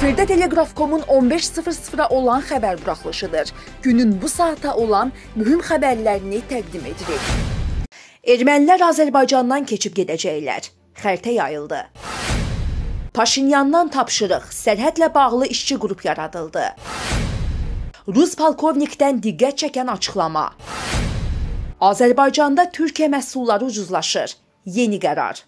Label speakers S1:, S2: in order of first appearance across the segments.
S1: Efirdə Teleqraf.com-un 15:00-a olan xəbər buraxılışıdır. Günün bu saata olan mühüm xəbərlərini təqdim edirik. Ermənilər Azərbaycandan keçib gedəcəklər. Xəritə yayıldı. Paşinyandan tapşırıq, sərhədlə bağlı işçi qrup yaradıldı. Rus polkovnikdən diqqət çəkən açıqlama. Azərbaycanda Türkiyə məhsulları ucuzlaşır. Yeni qərar.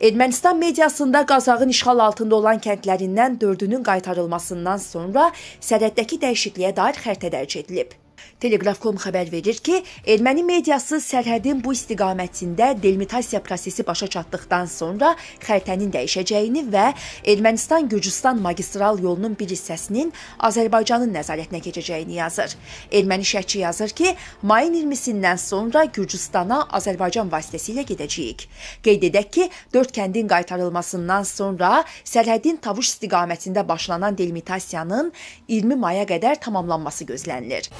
S1: Ermənistan mediasında Qazağın işğal altında olan kəndlərindən dördünün qaytarılmasından sonra sənəddəki dəyişikliyə dair xəritə dərc edilib. Teleqraf.com xəbər verir ki, erməni mediası sərhədin bu istiqamətində delimitasiya prosesi başa çatdıqdan sonra xəritənin dəyişəcəyini və Ermənistan-Gürcüstan magistral yolunun bir hissəsinin Azərbaycanın nəzarətinə keçəcəyini yazır. Erməni şərhçi yazır ki, mayın 20-sindən sonra Gürcüstana Azərbaycan vasitəsilə gedəcəyik. Qeyd edək ki, 4 kəndin qaytarılmasından sonra sərhədin Tavuş istiqamətində başlanan delimitasiyanın 20 maya qədər tamamlanması gözlənilir.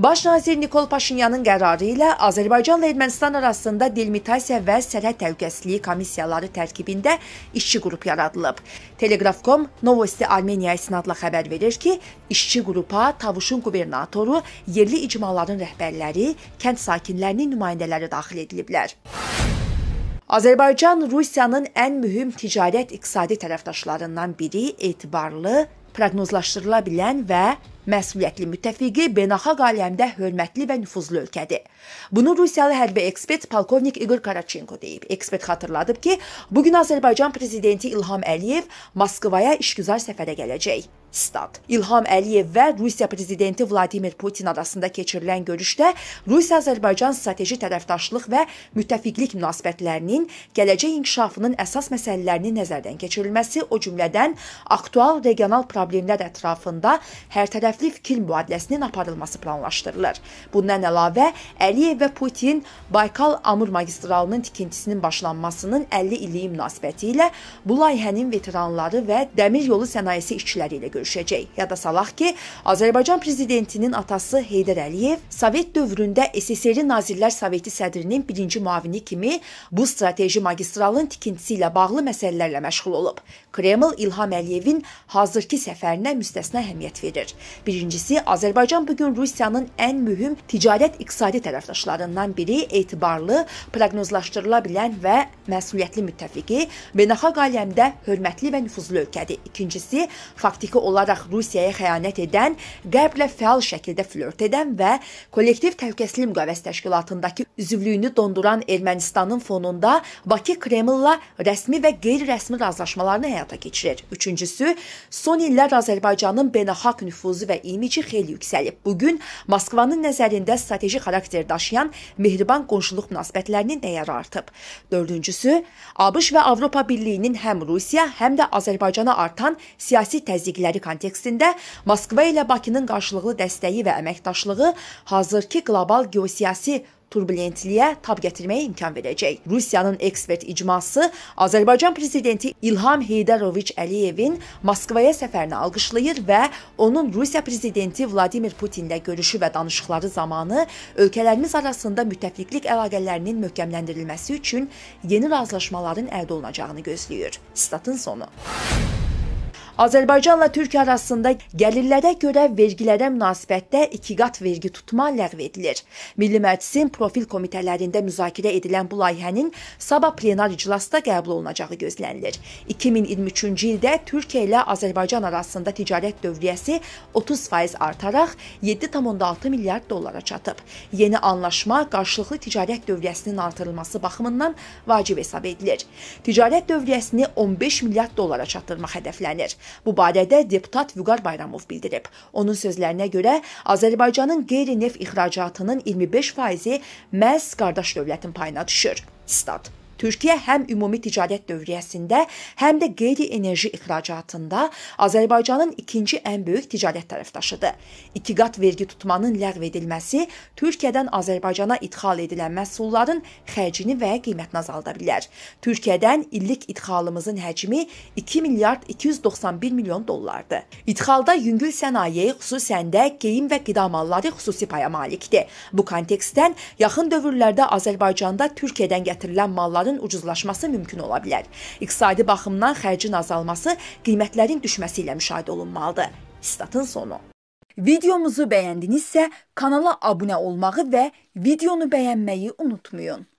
S1: Baş nazir Nikol Paşinyanın qərarı ilə Azərbaycanla Ermənistan arasında delimitasiya və sərhəd təhlükəsizliyi komissiyaları tərkibində işçi qrup yaradılıb. Telegraf.com Novosti Armeniya isnadla xəbər verir ki, işçi qrupa Tavuşun qubernatoru, yerli icmaların rəhbərləri, kənd sakinlərinin nümayəndələri daxil ediliblər. Azərbaycan Rusiyanın ən mühüm ticarət iqtisadi tərəfdaşlarından biri, etibarlı, proqnozlaşdırıla bilən və Məsuliyyətli müttəfiqi beynəlxalq aləmdə hörmətli və nüfuzlu ölkədir. Bunu Rusiyalı hərbi ekspert polkovnik Igor Karaçenko deyib. Ekspert xatırladıb ki, bu gün Azərbaycan prezidenti İlham Əliyev Moskvaya işgüzar səfərə gələcək stat. İlham Əliyev və Rusiya prezidenti Vladimir Putin arasında keçirilən görüşdə Rusiya-Azərbaycan strateji tərəfdaşlıq və müttəfiqlik münasibətlərinin gələcək inkişafının əsas məsələlərini nəzərdən keçirilməsi, o cümlədən aktual regional problemlər ətrafında hərtərəfli fikir mübadiləsinin aparılması planlaşdırılır. Bundan əlavə Əliyev və Putin Baykal-Amur magistralının tikintisinin başlanmasının 50 illiyi münasibətilə bu layihənin veteranları və dəmir yolu sənayesi işçiləri ilə görüşdülər görüşəcək. Yada salaq ki, Azərbaycan prezidentinin atası Heydər Əliyev Sovet dövründə SSR Nazirlər Soveti sədrinin birinci müavini kimi bu strateji magistralın tikintisi ilə bağlı məsələlərlə məşğul olub. Kreml İlham Əliyevin hazırki səfərinə müstəsna əhəmiyyət verir. Birincisi, Azərbaycan bu gün Rusiyanın ən mühüm ticarət-iqtisadi tərəfdaşlarından biri, etibarlı, proqnozlaşdırıla bilən və məsuliyyətli müttəfiqi, beynəlxalq aləmdə hörmətli və nüfuzlu ölkədir. İkincisi, faktiki olaraq olaraq Rusiyaya xəyanət edən, Qərblə fəal şəkildə flört edən və kollektiv təhlükəsizlik müqaviləsi təşkilatındakı üzvlüyünü donduran Ermənistanın fonunda Bakı Kremlla rəsmi və qeyri-rəsmi razılaşmalarını həyata keçirir. Üçüncüsü, son illər Azərbaycanın beynəlxalq nüfuzu və imici xeyli yüksəlib. Bu gün Moskvanın nəzərində strateji xarakter daşıyan mehriban qonşuluq münasibətlərinin dəyəri artıb. Dördüncüsü, ABŞ və Avropa Birliyinin həm Rusiya, həm də Azərbaycana artan siyasi təzyiqləri kontekstində Moskva ilə Bakının qarşılıqlı dəstəyi və əməkdaşlığı hazırki qlobal geosiyasi turbulentliyə tab gətirməyə imkan verəcək. Rusiyanın ekspert icması Azərbaycan prezidenti İlham Heydəroviç Əliyevin Moskvaya səfərini alqışlayır və onun Rusiya prezidenti Vladimir Putinlə görüşü və danışıqları zamanı ölkələrimiz arasında müttəfiqlik əlaqələrinin möhkəmləndirilməsi üçün yeni razılaşmaların əldə olunacağını gözləyir. Statın sonu. Azərbaycanla Türkiyə arasında gəlirlərə görə vergilərə münasibətdə ikiqat vergi tutma ləğv edilir. Milli Məclisin profil komitələrində müzakirə edilən bu layihənin sabah plenar iclasda qəbul olunacağı gözlənilir. 2023-cü ildə Türkiyə ilə Azərbaycan arasında ticarət dövriyyəsi 30% artaraq 7,6 milyard dollara çatıb. Yeni anlaşma qarşılıqlı ticarət dövriyyəsinin artırılması baxımından vacib hesab edilir. Ticarət dövriyyəsini 15 milyard dollara çatdırmaq hədəflənir. Bu barədə deputat Vüqar Bayramov bildirib. Onun sözlərinə görə Azərbaycanın qeyri-neft ixracatının 25 faizi məhz qardaş dövlətin payına düşür. Stat. Türkiyə həm ümumi ticarət dövriyyəsində, həm də qeyri-enerji ixracatında Azərbaycanın ikinci ən böyük ticarət tərəfdaşıdır. İkiqat vergi tutmanın ləğv edilməsi Türkiyədən Azərbaycana idxal edilən məhsulların xərcini və qiymətini azalda bilər. Türkiyədən illik idxalımızın həcmi 2 milyard 291 milyon dollardır. İdxalda yüngül sənaye, xüsusən də geyim və qida malları xüsusi paya malikdir. Bu kontekstdən yaxın dövrlərdə Azərbaycanda Türkiyədən gətirilən malların qiymətlərin ucuzlaşması mümkün ola bilər. İqtisadi baxımdan xərcin azalması qiymətlərin düşməsi ilə müşahidə olunmalıdır. Statın sonu. Videomuzu bəyəndinizsə, kanala abunə olmağı və videonu bəyənməyi unutmayın.